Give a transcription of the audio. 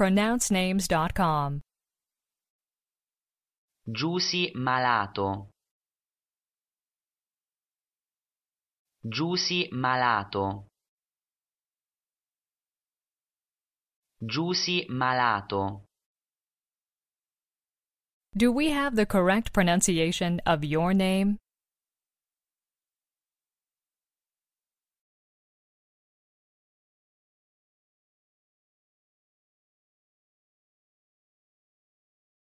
pronouncenames.com. Giusi Malato. Giusi Malato. Giusi Malato. Do we have the correct pronunciation of your name?